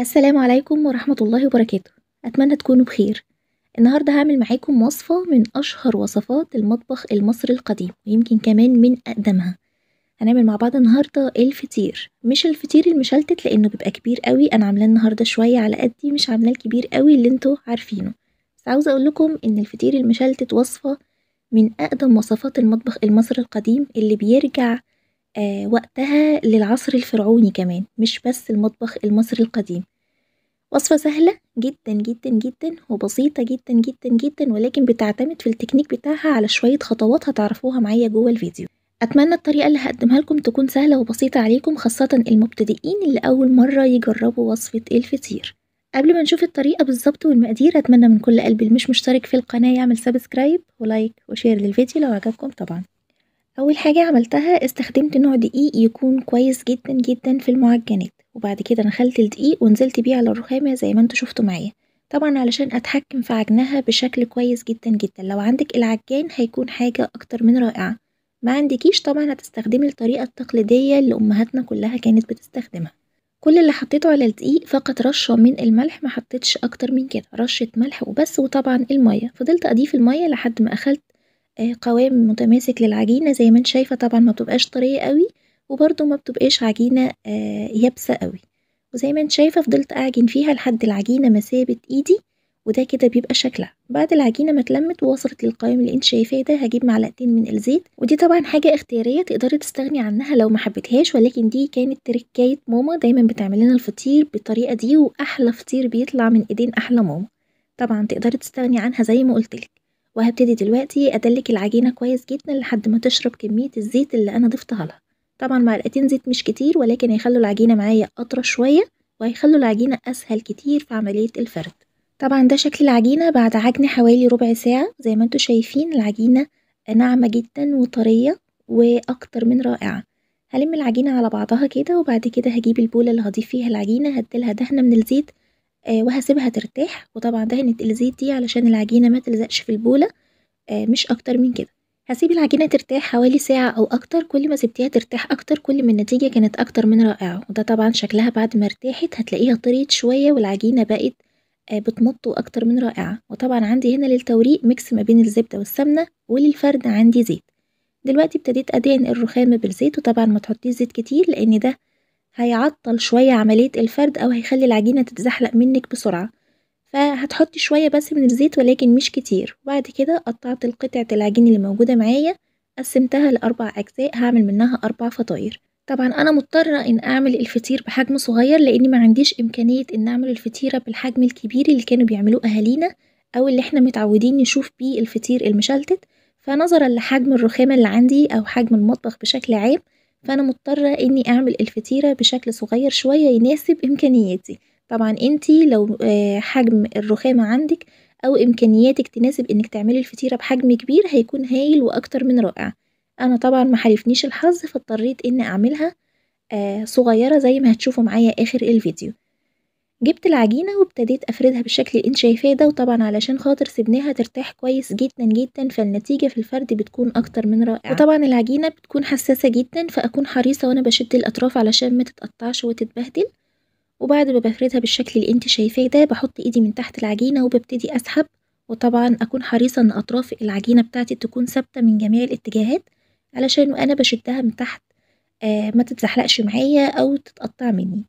السلام عليكم ورحمة الله وبركاته أتمنى تكونوا بخير النهاردة هعمل معاكم وصفة من أشهر وصفات المطبخ المصري القديم ويمكن كمان من أقدمها هنعمل مع بعض النهاردة الفطير مش الفطير المشلتت لأنه بيبقى كبير قوي أنا عاملاه النهاردة شوية على قدي مش عاملاه الكبير قوي اللي انتوا عارفينه بس عاوزة أقولكم إن الفطير المشلتت وصفة من أقدم وصفات المطبخ المصري القديم اللي بيرجع آه، وقتها للعصر الفرعوني كمان مش بس المطبخ المصري القديم، وصفة سهلة جدًا جدًا جدًا وبسيطة جدًا جدًا جدًا ولكن بتعتمد في التكنيك بتاعها على شوية خطوات هتعرفوها معايا جوه الفيديو، أتمنى الطريقة اللي هقدمها لكم تكون سهلة وبسيطة عليكم خاصةً المبتدئين اللي أول مرة يجربوا وصفة الفطير، قبل ما نشوف الطريقة بالظبط والمقادير أتمنى من كل قلب المش مش مشترك في القناة يعمل سبسكرايب ولايك وشير للفيديو لو عجبكم طبعًا. أول حاجة عملتها استخدمت نوع دقيق يكون كويس جدا جدا في المعجنات وبعد كده نخلت الدقيق ونزلت بيه على الرخامة زي ما انتوا شفتوا معايا طبعا علشان أتحكم في عجنها بشكل كويس جدا جدا لو عندك العجان هيكون حاجة أكتر من رائعة ما عندكيش طبعا هتستخدمي الطريقة التقليدية اللي أمهاتنا كلها كانت بتستخدمها كل اللي حطيته على الدقيق فقط رشة من الملح ما حطيتش أكتر من كده رشة ملح وبس وطبعا المية فضلت أضيف المية لحد ما أخلت آه، قوام متماسك للعجينة زي ما انت شايفة طبعا ما بتبقاش طرية قوي وبرضو ما بتبقاش عجينة آه، يابسة قوي وزي ما انت شايفة فضلت أعجن فيها لحد العجينة ما سابت ايدي وده كده بيبقى شكلها بعد العجينه ما اتلمت ووصلت للقوام اللي انت شايفاه ده هجيب معلقتين من الزيت ودي طبعا حاجه اختياريه تقدري تستغني عنها لو ما حبيتهاش ولكن دي كانت تركايه ماما دايما بتعمل لنا الفطير بالطريقه دي واحلى فطير بيطلع من ايدين احلى ماما طبعا تقدري تستغني عنها زي ما قلتلك وهبتدي دلوقتي أدلك العجينة كويس جدا لحد ما تشرب كمية الزيت اللي أنا ضفتها لها طبعا معلقتين زيت مش كتير ولكن هيخلوا العجينة معايا أطرى شوية وهيخلوا العجينة أسهل كتير في عملية الفرد طبعا ده شكل العجينة بعد عجن حوالي ربع ساعة زي ما انتوا شايفين العجينة ناعمة جدا وطرية وأكتر من رائعة هلم العجينة على بعضها كده وبعد كده هجيب البولة اللي هضيف فيها العجينة هديلها دهنة من الزيت آه، وهسيبها ترتاح وطبعا دهنة الزيت دي علشان العجينة ما تلزقش في البولة آه، مش أكتر من كده هسيب العجينة ترتاح حوالي ساعة أو أكتر كل ما سبتيها ترتاح أكتر كل ما النتيجة كانت أكتر من رائعة وده طبعا شكلها بعد ما ارتاحت هتلاقيها طريت شوية والعجينة بقت آه، بتمط وأكتر من رائعة وطبعا عندي هنا للتوريق ميكس ما بين الزبدة والسمنة وللفرد عندي زيت دلوقتي ابتديت أدهن الرخامة بالزيت وطبعا ما تحطيش زيت كتير لأن ده هيعطل شوية عملية الفرد أو هيخلي العجينة تتزحلق منك بسرعة فهتحطي شوية بس من الزيت ولكن مش كتير وبعد كده قطعت قطعة العجين اللي موجودة معايا قسمتها لأربع أجزاء هعمل منها أربع فطاير طبعا أنا مضطرة إن أعمل الفطير بحجم صغير لأني ما عنديش إمكانية إن أعمل الفطيرة بالحجم الكبير اللي كانوا بيعملوه أهالينا أو اللي إحنا متعودين نشوف بيه الفطير المشلتت فنظرا لحجم الرخامة اللي عندي أو حجم المطبخ بشكل عام فأنا مضطرة إني أعمل الفطيرة بشكل صغير شوية يناسب إمكانياتي طبعا انتي لو آه، حجم الرخامة عندك أو إمكانياتك تناسب إنك تعملي الفطيرة بحجم كبير هيكون هايل وأكتر من رائع أنا طبعا محالفنيش الحظ فاضطريت إني أعملها آه، صغيرة زي ما هتشوفوا معايا آخر الفيديو جبت العجينة وابتديت أفردها بالشكل اللي انت شايفاه ده وطبعا علشان خاطر سيبناها ترتاح كويس جدا جدا فالنتيجة في الفرد بتكون أكتر من رائعة يعني وطبعا العجينة بتكون حساسة جدا فأكون حريصة وأنا بشد الأطراف علشان ما تتقطعش وتتبهدل وبعد ما بفردها بالشكل اللي انت شايفاه ده بحط ايدي من تحت العجينة وببتدي أسحب وطبعا أكون حريصة إن أطراف العجينة بتاعتي تكون ثابتة من جميع الاتجاهات علشان وأنا بشدها من تحت آه ما تتزحلقش معايا أو تتقطع مني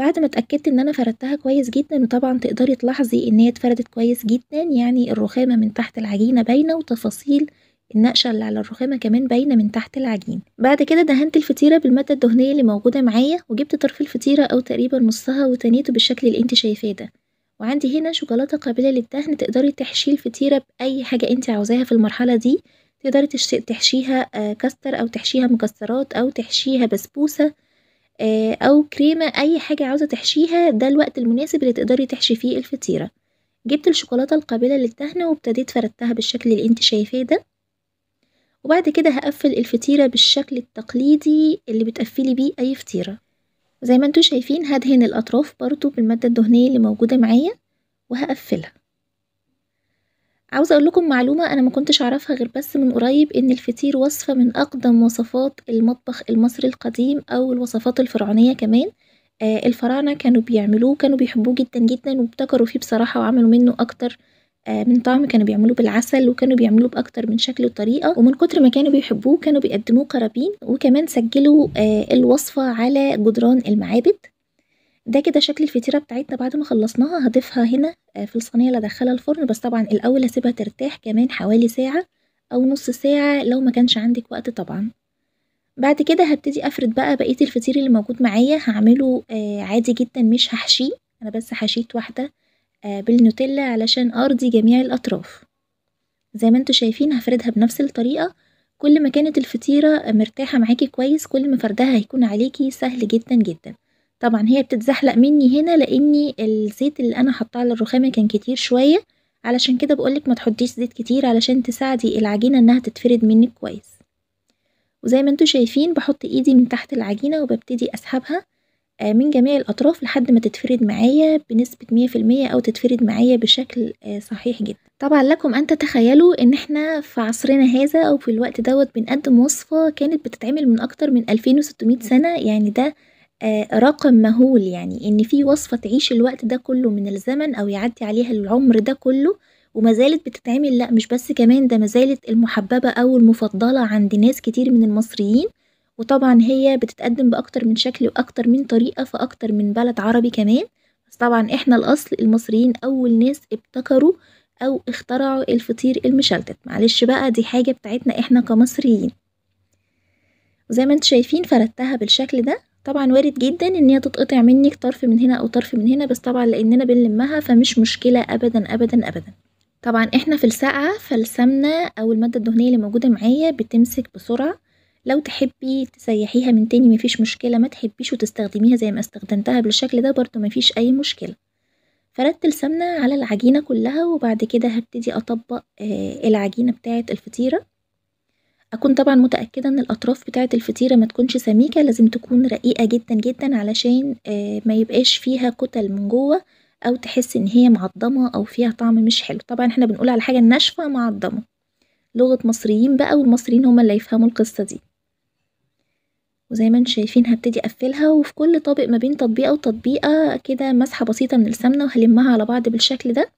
بعد ما اتأكدت ان انا فردتها كويس جدا وطبعا تقدري تلاحظي ان هي اتفردت كويس جدا يعني الرخامة من تحت العجينة باينة وتفاصيل النقشة اللي على الرخامة كمان باينة من تحت العجين بعد كده دهنت الفطيرة بالمادة الدهنية اللي موجودة معايا وجبت طرف الفطيرة أو تقريبا نصها وتنيته بالشكل اللي انت شايفاه ده وعندي هنا شوكولاتة قابلة للدهن تقدري تحشي الفطيرة بأي حاجة انت عاوزاها في المرحلة دي تقدري تحشيها آه، كاستر أو تحشيها مكسرات أو تحشيها بسبوسة آه، أو كريمة أي حاجة عاوزة تحشيها ده الوقت المناسب اللي تقدري تحشي فيه الفطيرة جبت الشوكولاتة القابلة للدهن وابتديت فردتها بالشكل اللي انت شايفاه ده وبعد كده هقفل الفطيرة بالشكل التقليدي اللي بتقفلي بيه أي فطيرة زي ما انتوا شايفين هدهن الأطراف برضو بالمادة الدهنية اللي موجودة معايا وهقفلها عاوزة أقول لكم معلومة أنا ما كنتش أعرفها غير بس من قريب إن الفطير وصفة من أقدم وصفات المطبخ المصري القديم أو الوصفات الفرعونية كمان آه الفراعنة كانوا بيعملوه كانوا بيحبوه جدا جدا وابتكروا فيه بصراحة وعملوا منه أكتر آه من طعم كانوا بيعملوه بالعسل وكانوا بيعملوه بأكتر من شكل وطريقة ومن كتر ما كانوا بيحبوه كانوا بيقدموه قرابين وكمان سجلوا آه الوصفة على جدران المعابد ده كده شكل الفطيرة بتاعتنا بعد ما خلصناها هضيفها هنا آه، في الصينية اللي هدخلها الفرن بس طبعا الأول هسيبها ترتاح كمان حوالي ساعة أو نص ساعة لو ما كانش عندك وقت طبعا بعد كده هبتدي أفرد بقى بقية الفطير اللي موجود معايا هعمله آه، عادي جدا مش هحشيه أنا بس حشيت واحدة آه، بالنوتيلا علشان أرضي جميع الأطراف زي ما انتوا شايفين هفردها بنفس الطريقة كل ما كانت الفطيرة مرتاحة معاكي كويس كل ما فردها هيكون عليكي سهل جدا جدا طبعا هي بتتزحلق مني هنا لاني الزيت اللي انا حطاه على الرخامه كان كتير شويه علشان كده بقولك ما تحطيش زيت كتير علشان تساعدي العجينه انها تتفرد منك كويس وزي ما انتوا شايفين بحط ايدي من تحت العجينه وببتدي اسحبها آه، من جميع الأطراف لحد ما تتفرد معايا بنسبة مية في المية أو تتفرد معايا بشكل آه، صحيح جدا طبعا لكم أن تتخيلوا أن احنا في عصرنا هذا أو في الوقت دوت بنقدم وصفة كانت بتتعمل من أكتر من 2600 سنة يعني ده آه، رقم مهول يعني إن في وصفة تعيش الوقت ده كله من الزمن أو يعدي عليها العمر ده كله وما زالت بتتعمل لأ مش بس كمان ده ما زالت المحببة أو المفضلة عند ناس كتير من المصريين وطبعا هي بتتقدم بأكتر من شكل وأكتر من طريقة في أكتر من بلد عربي كمان بس طبعا إحنا الأصل المصريين أول ناس ابتكروا أو اخترعوا الفطير المشلتت معلش بقى دي حاجة بتاعتنا إحنا كمصريين وزي ما انتوا شايفين فردتها بالشكل ده طبعًا وارد جدًا إن هي تتقطع منِّك طرف من هنا أو طرف من هنا، بس طبعًا لإننا بنلمّها فمش مشكلة أبدًا، أبدًا، أبدًا. طبعًا إحنا في الساقعة فالسمنة أو المادة الدهنية اللي موجودة معايا بتمسك بسرعة، لو تحبي تسيّحيها من تاني مفيش مشكلة، ما تحبيش وتستخدميها زي ما استخدمتها بالشكل ده برضو مفيش أي مشكلة. فردت السمنة على العجينة كلها وبعد كده هبتدي أطبّق آه، العجينة بتاعت الفطيرة. أكون طبعا متأكدة إن الأطراف بتاعة الفطيرة متكونش سميكة لازم تكون رقيقة جدا جدا علشان آه، ميبقاش فيها كتل من جوه أو تحس إن هي معضمة أو فيها طعم مش حلو طبعا احنا بنقول على حاجة ناشفة معضمة لغة مصريين بقى والمصريين هما اللي يفهموا القصة دي وزي ما انتم شايفين هبتدي اقفلها وفي كل طابق ما بين تطبيقه وتطبيقه كده مسحه بسيطه من السمنه وهلمها على بعض بالشكل ده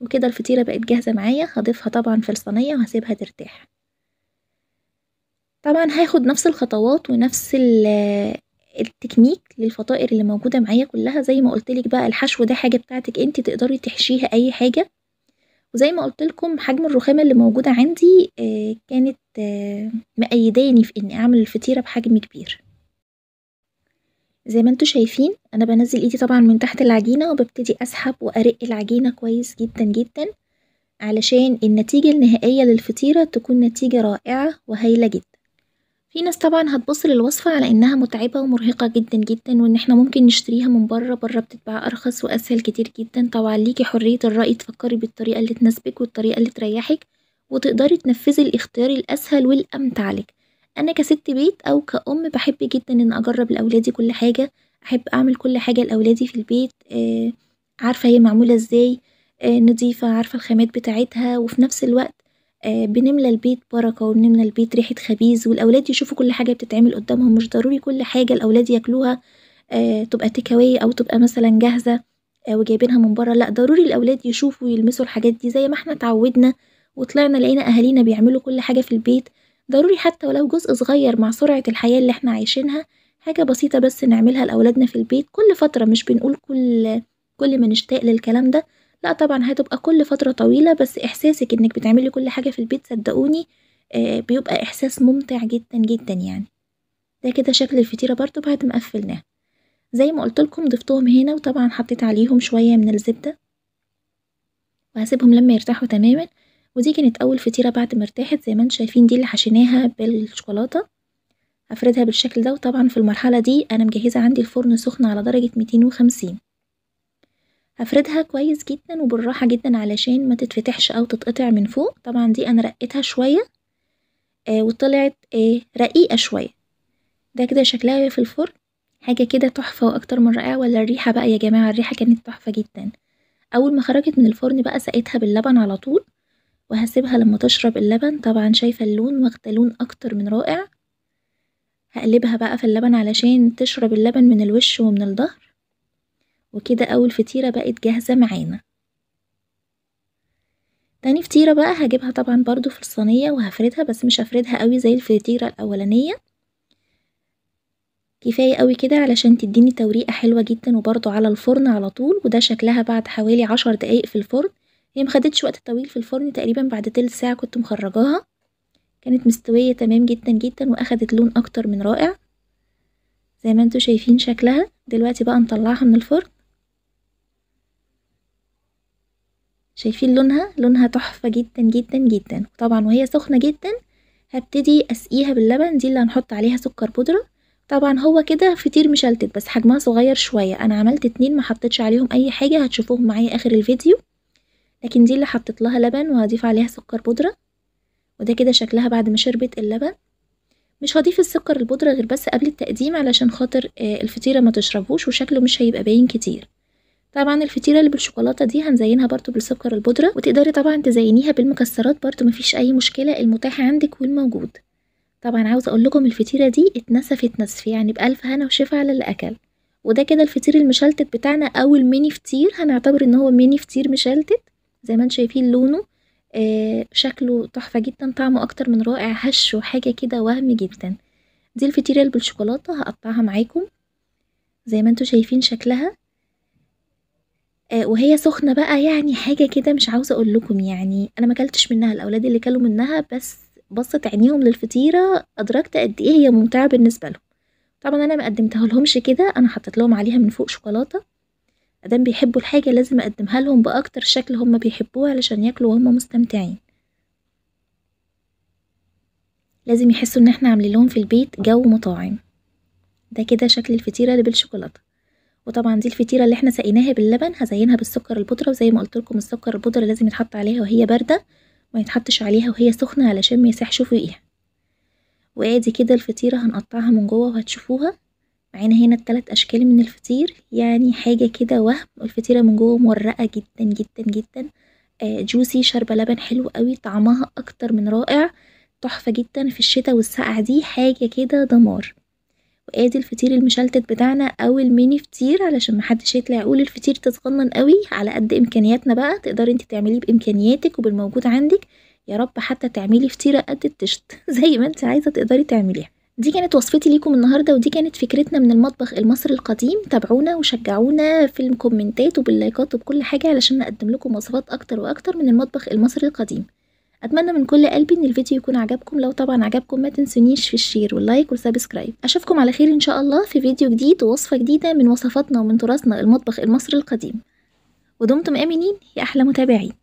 وكده الفطيره بقت جاهزه معايا هضيفها طبعا في الصينيه وهسيبها ترتاح طبعا هاخد نفس الخطوات ونفس التكنيك للفطائر اللي موجودة معايا كلها زي ما قولتلك بقى الحشو ده حاجة بتاعتك انت تقدري تحشيها اي حاجة وزي ما قولتلكم حجم الرخامة اللي موجودة عندي آه، كانت آه، مأيداني في اني اعمل الفطيرة بحجم كبير زي ما انتوا شايفين انا بنزل ايدي طبعا من تحت العجينة وببتدي اسحب وارق العجينة كويس جدا جدا علشان النتيجة النهائية للفطيرة تكون نتيجة رائعة وهايلة جدا في ناس طبعًا هتبص للوصفة على إنها متعبة ومرهقة جدًا جدًا وإن إحنا ممكن نشتريها من بره بره بتتباع أرخص وأسهل كتير جدًا طبعًا ليكي حرية الرأي تفكري بالطريقة اللي تناسبك والطريقة اللي تريحك وتقدري تنفذي الاختيار الأسهل والأمتع لك، أنا كست بيت أو كأم بحب جدًا إن أجرب لأولادي كل حاجة أحب أعمل كل حاجة لأولادي في البيت آه، عارفة هي معمولة إزاي آه، نضيفة عارفة الخامات بتاعتها وفي نفس الوقت آه، بنملى البيت بركة وبنملى البيت ريحة خبيز والأولاد يشوفوا كل حاجة بتتعمل قدامهم مش ضروري كل حاجة الأولاد ياكلوها آه، تبقى تكاوي أو تبقى مثلا جاهزة آه، وجايبينها من بره لأ ضروري الأولاد يشوفوا ويلمسوا الحاجات دي زي ما احنا اتعودنا وطلعنا لقينا أهالينا بيعملوا كل حاجة في البيت ضروري حتى ولو جزء صغير مع سرعة الحياة اللي احنا عايشينها حاجة بسيطة بس نعملها لأولادنا في البيت كل فترة مش بنقول كل كل ما نشتاق للكلام ده لا طبعا هتبقى كل فترة طويلة بس إحساسك إنك بتعملي كل حاجة في البيت صدقوني آه، بيبقى إحساس ممتع جدا جدا يعني ده كده شكل الفطيرة برضو بعد ما قفلناها زي ما لكم ضفتهم هنا وطبعا حطيت عليهم شوية من الزبدة وهسيبهم لما يرتاحوا تماما ودي كانت أول فطيرة بعد ما ارتاحت زي ما انتم شايفين دي اللي حشيناها بالشوكولاتة هفردها بالشكل ده وطبعا في المرحلة دي أنا مجهزة عندي الفرن سخن على درجة ميتين وخمسين افردها كويس جدا وبالراحة جدا علشان ما تتفتحش أو تتقطع من فوق طبعا دي أنا رقيتها شوية آه وطلعت آه رقيقة شوية ده كده شكلها في الفرن حاجة كده تحفة وأكتر من رائعة ولا الريحة بقى يا جماعة الريحة كانت تحفة جدا أول ما خرجت من الفرن بقى سقيتها باللبن على طول وهسيبها لما تشرب اللبن طبعا شايفة اللون واخدة لون أكتر من رائع هقلبها بقى في اللبن علشان تشرب اللبن من الوش ومن الظهر وكده أول فطيرة بقت جاهزة معانا تاني فطيرة بقى هجيبها طبعا برضو في الصينية وهفردها بس مش هفردها قوي زي الفطيرة الأولانية كفاية قوي كده علشان تديني توريقة حلوة جدا وبرضو على الفرن على طول وده شكلها بعد حوالي عشر دقايق في الفرن هي مخدتش وقت طويل في الفرن تقريبا بعد تلت ساعة كنت مخرجاها كانت مستوية تمام جدا جدا واخدت لون اكتر من رائع زي ما انتوا شايفين شكلها دلوقتي بقى نطلعها من الفرن شايفين لونها لونها تحفة جدا جدا جدا طبعا وهي سخنة جدا هبتدي اسقيها باللبن دي اللي هنحط عليها سكر بودرة طبعا هو كده فطير مشلتت بس حجمها صغير شوية انا عملت اتنين حطيتش عليهم اي حاجة هتشوفوهم معايا اخر الفيديو لكن دي اللي حطيت لها لبن وهضيف عليها سكر بودرة وده كده شكلها بعد ما شربت اللبن مش هضيف السكر البودرة غير بس قبل التقديم علشان خاطر آه، الفطيرة ما تشربوش وشكله مش هيبقى باين كتير طبعا الفطيره اللي بالشوكولاته دي هنزينها برده بالسكر البودره وتقدري طبعا تزينيها بالمكسرات برده مفيش اي مشكله المتاحه عندك والموجود طبعا عاوزه اقول لكم الفطيره دي اتنسفت نسف يعني بالف هنا وشفا على اللي اكل وده كده الفطير المشلتت بتاعنا او الميني فطير هنعتبر ان هو ميني فطير مشلتت زي ما انتم شايفين لونه آه شكله تحفه جدا طعمه اكتر من رائع هش وحاجه كده وهم جدا دي الفطيره اللي بالشوكولاته هقطعها معاكم زي ما انتم شايفين شكلها آه، وهي سخنة بقى يعني حاجة كده مش عاوزة أقول لكم يعني، أنا ما كلتش منها، الأولاد اللي كلوا منها بس بصّت عينيهم للفطيرة أدركت قد إيه هي ممتعة بالنسبة لهم، طبعًا أنا ما قدّمتها لهمش كده، أنا حطيت لهم عليها من فوق شوكولاتة، ادام بيحبوا الحاجة لازم أقدّمها لهم بأكتر شكل هم بيحبوه علشان ياكلوا وهم مستمتعين. لازم يحسوا إن إحنا عاملين لهم في البيت جو مطاعم، ده كده شكل الفطيرة اللي بالشوكولاتة. وطبعا دي الفطيره اللي احنا سقيناها باللبن هزينها بالسكر البودره وزي ما قلت لكم السكر البودره لازم يتحط عليها وهي بارده ما يتحطش عليها وهي سخنه علشان ما يسيحش فوقيها وادي كده الفطيره هنقطعها من جوه وهتشوفوها معانا هنا التلات اشكال من الفطير يعني حاجه كده وهم الفطيره من جوه مورقه جدا جدا جدا آه جوسي شاربه لبن حلو قوي طعمها اكتر من رائع تحفه جدا في الشتاء والسقعه دي حاجه كده دمار وادي الفطير المشلتت بتاعنا او الميني فطير علشان محدش يطلع يقول الفطير تتغنن قوي على قد امكانياتنا بقى تقدري انت تعمليه بامكانياتك وبالموجود عندك يا رب حتى تعملي فطيره قد التشت زي ما انت عايزه تقدري تعمليها دي كانت وصفتي ليكم النهارده ودي كانت فكرتنا من المطبخ المصري القديم تابعونا وشجعونا في الكومنتات وباللايكات وبكل حاجه علشان نقدم لكم وصفات اكتر واكتر من المطبخ المصري القديم اتمنى من كل قلبي ان الفيديو يكون عجبكم لو طبعا عجبكم ما تنسونيش في الشير واللايك والسبسكرايب اشوفكم على خير ان شاء الله في فيديو جديد ووصفه جديده من وصفاتنا ومن تراثنا المطبخ المصري القديم ودمتم امنين يا احلى متابعين